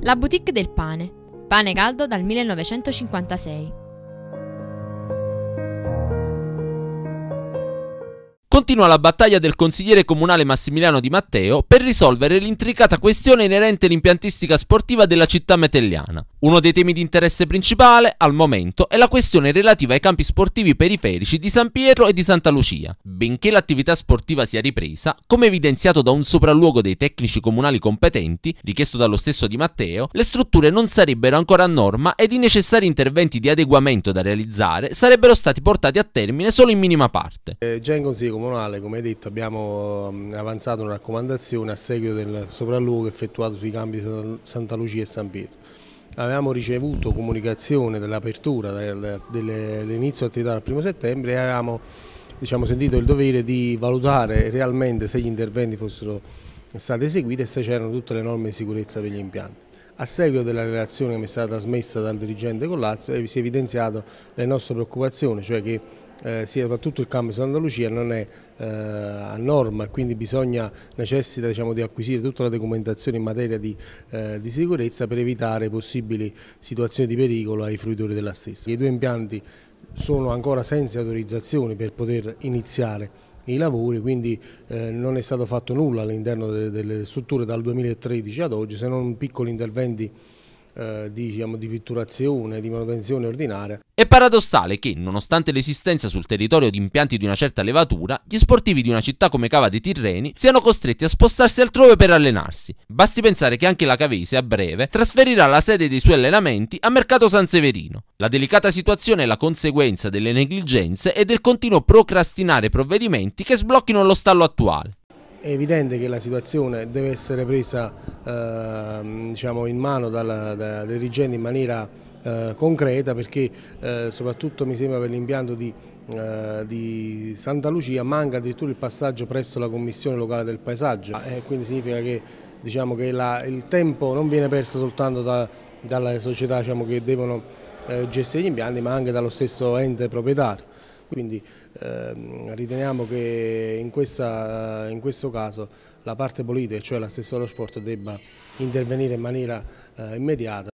La boutique del pane, pane caldo dal 1956. continua la battaglia del consigliere comunale Massimiliano Di Matteo per risolvere l'intricata questione inerente all'impiantistica sportiva della città metelliana. Uno dei temi di interesse principale, al momento, è la questione relativa ai campi sportivi periferici di San Pietro e di Santa Lucia. Benché l'attività sportiva sia ripresa, come evidenziato da un sopralluogo dei tecnici comunali competenti, richiesto dallo stesso Di Matteo, le strutture non sarebbero ancora a norma ed i necessari interventi di adeguamento da realizzare sarebbero stati portati a termine solo in minima parte. Eh, già in consiglio comunale, come detto, abbiamo mm, avanzato una raccomandazione a seguito del sopralluogo effettuato sui campi di Santa Lucia e San Pietro. Avevamo ricevuto comunicazione dell'apertura dell'inizio dell'attività dal 1 settembre e avevamo diciamo, sentito il dovere di valutare realmente se gli interventi fossero stati eseguiti e se c'erano tutte le norme di sicurezza per gli impianti. A seguito della relazione che mi è stata trasmessa dal dirigente Collazzo eh, si è evidenziato le nostre preoccupazioni, cioè che eh, soprattutto il di Santa Lucia non è eh, a norma e quindi bisogna, necessita diciamo, di acquisire tutta la documentazione in materia di, eh, di, sicurezza per evitare possibili situazioni di pericolo ai fruitori della stessa. I due impianti sono ancora senza autorizzazione per poter iniziare i lavori, quindi eh, non è stato fatto nulla all'interno delle, delle strutture dal 2013 ad oggi se non piccoli interventi eh, di, diciamo, di pitturazione, di manutenzione ordinaria. È paradossale che, nonostante l'esistenza sul territorio di impianti di una certa levatura, gli sportivi di una città come Cava dei Tirreni siano costretti a spostarsi altrove per allenarsi. Basti pensare che anche la Cavese, a breve, trasferirà la sede dei suoi allenamenti a Mercato San Severino. La delicata situazione è la conseguenza delle negligenze e del continuo procrastinare provvedimenti che sblocchino lo stallo attuale. È evidente che la situazione deve essere presa eh, diciamo, in mano dal, dal dirigente in maniera eh, concreta perché eh, soprattutto mi sembra per l'impianto di, eh, di, Santa Lucia manca addirittura il passaggio presso la Commissione Locale del Paesaggio ah, quindi significa che, diciamo, che la, il tempo non viene perso soltanto da, dalle società diciamo, che devono eh, gestire gli impianti ma anche dallo stesso ente proprietario. Quindi ehm, riteniamo che in, questa, in, questo caso la parte politica, cioè l'assessore dello sport, debba intervenire in maniera eh, immediata.